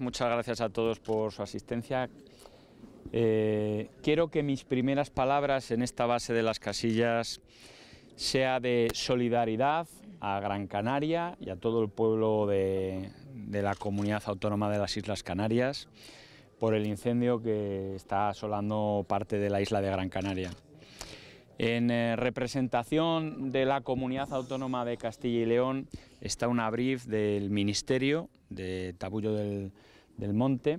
Muchas gracias a todos por su asistencia. Eh, quiero que mis primeras palabras en esta base de las casillas sea de solidaridad a Gran Canaria y a todo el pueblo de, de la comunidad autónoma de las Islas Canarias por el incendio que está asolando parte de la isla de Gran Canaria. En eh, representación de la comunidad autónoma de Castilla y León está una brief del Ministerio de Tabullo del, Monte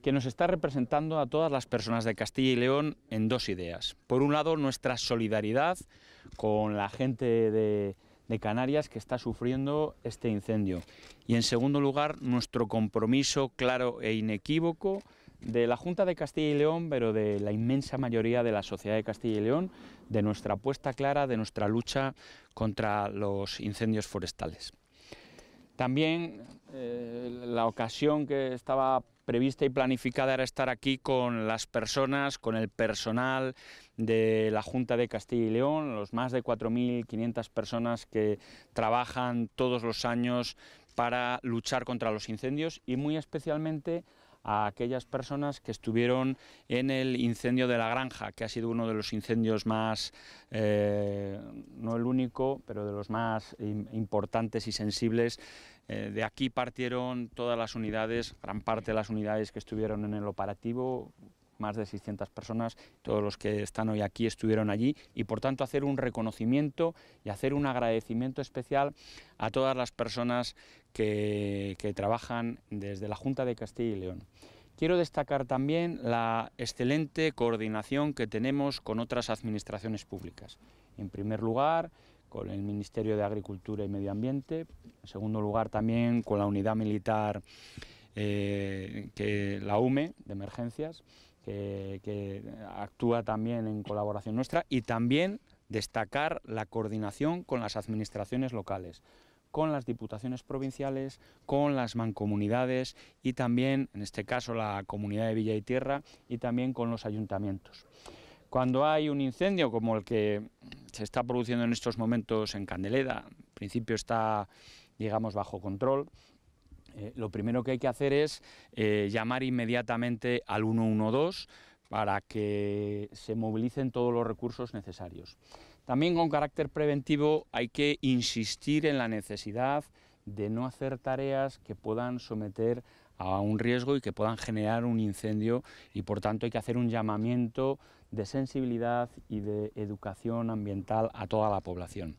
que nos está representando a todas las personas de Castilla y León en dos ideas. Por un lado, nuestra solidaridad con la gente de Canarias que está sufriendo este incendio. Y en segundo lugar, nuestro compromiso claro e inequívoco de la Junta de Castilla y León, pero de la inmensa mayoría de la sociedad de Castilla y León, de nuestra apuesta clara, de nuestra lucha contra los incendios forestales. También eh, la ocasión que estaba prevista y planificada era estar aquí con las personas, con el personal de la Junta de Castilla y León, los más de 4.500 personas que trabajan todos los años para luchar contra los incendios y muy especialmente a aquellas personas que estuvieron en el incendio de la granja, que ha sido uno de los incendios más, eh, no el único, pero de los más importantes y sensibles. Eh, de aquí partieron todas las unidades, gran parte de las unidades que estuvieron en el operativo, más de 600 personas, todos los que están hoy aquí estuvieron allí y por tanto hacer un reconocimiento y hacer un agradecimiento especial a todas las personas que, trabajan desde la Junta de Castilla y León. Quiero destacar también la excelente coordinación que tenemos con otras administraciones públicas. En primer lugar, con el Ministerio de Agricultura y Medio Ambiente. En segundo lugar, también con la unidad militar, eh, que, la UME, de emergencias, que actúa también en colaboración nuestra. Y también destacar la coordinación con las administraciones locales con las diputaciones provinciales, con las mancomunidades y también, en este caso, la comunidad de Villa y Tierra y también con los ayuntamientos. Cuando hay un incendio como el que se está produciendo en estos momentos en Candeleda, en principio está, digamos, bajo control, eh, lo primero que hay que hacer es eh, llamar inmediatamente al 112 para que se movilicen todos los recursos necesarios. También con carácter preventivo hay que insistir en la necesidad de no hacer tareas que puedan someter a un riesgo y que puedan generar un incendio y por tanto hay que hacer un llamamiento de sensibilidad y de educación ambiental a toda la población.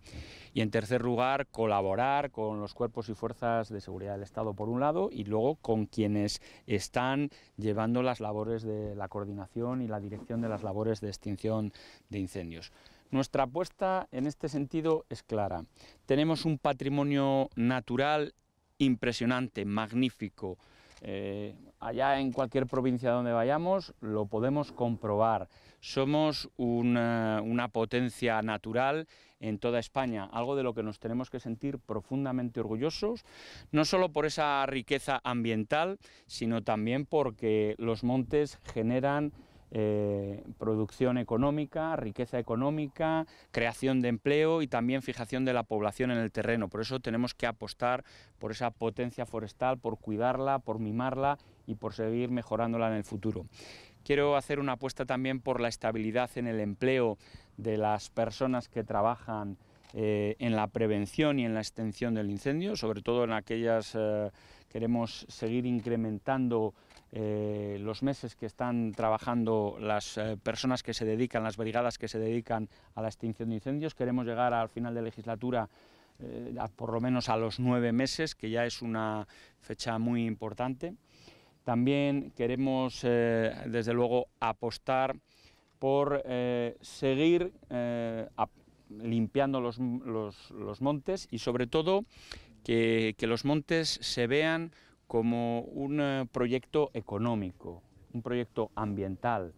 Y en tercer lugar, colaborar con los cuerpos y fuerzas de seguridad del Estado por un lado y luego con quienes están llevando las labores de la coordinación y la dirección de las labores de extinción de incendios. Nuestra apuesta en este sentido es clara. Tenemos un patrimonio natural impresionante, magnífico. Eh, allá en cualquier provincia donde vayamos lo podemos comprobar. Somos una, potencia natural en toda España, algo de lo que nos tenemos que sentir profundamente orgullosos, no solo por esa riqueza ambiental, sino también porque los montes generan eh, producción económica, riqueza económica, creación de empleo y también fijación de la población en el terreno. Por eso tenemos que apostar por esa potencia forestal, por cuidarla, por mimarla y por seguir mejorándola en el futuro. Quiero hacer una apuesta también por la estabilidad en el empleo de las personas que trabajan eh, en la prevención y en la extensión del incendio, sobre todo en aquellas... Eh, queremos seguir incrementando eh, los meses que están trabajando las eh, personas que se dedican, las brigadas que se dedican a la extinción de incendios. Queremos llegar al final de legislatura eh, por lo menos a los nueve meses, que ya es una fecha muy importante. También queremos, desde luego, apostar por seguir limpiando los montes y, sobre todo, que, los montes se vean como un eh, proyecto económico, un proyecto ambiental,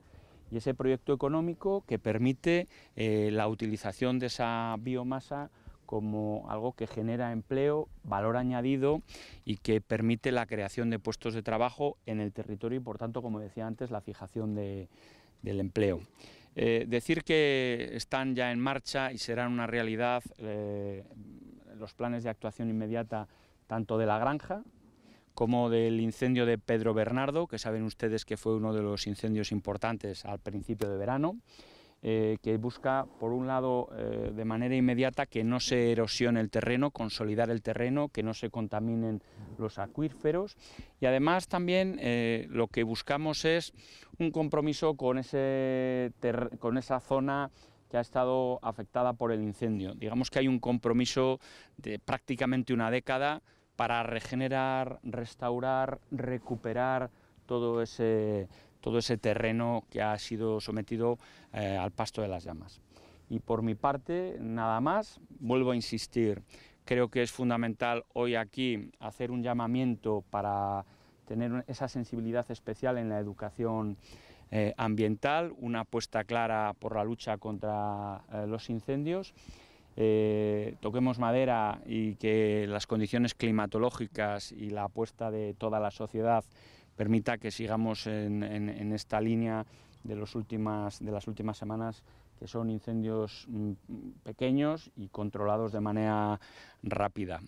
y ese proyecto económico que permite eh, la utilización de esa biomasa como algo que genera empleo, valor añadido y que permite la creación de puestos de trabajo en el territorio y por tanto, como decía antes, la fijación del empleo. Eh, decir que están ya en marcha y serán una realidad los planes de actuación inmediata tanto de la granja como del incendio de Pedro Bernardo, que saben ustedes que fue uno de los incendios importantes al principio de verano, eh, que busca, por un lado, eh, de manera inmediata que no se erosione el terreno, consolidar el terreno, que no se contaminen los acuíferos y además también eh, lo que buscamos es un compromiso con esa zona que ha estado afectada por el incendio. Digamos que hay un compromiso de prácticamente una década para regenerar, restaurar, recuperar todo ese, todo ese terreno que ha sido sometido eh, al pasto de las llamas. Y por mi parte, nada más, vuelvo a insistir, creo que es fundamental hoy aquí hacer un llamamiento para tener esa sensibilidad especial en la educación eh, ambiental, una apuesta clara por la lucha contra eh, los incendios. Eh, toquemos madera y que las condiciones climatológicas y la apuesta de toda la sociedad permita que sigamos en, esta línea de, de las últimas semanas que son incendios mm, pequeños y controlados de manera rápida.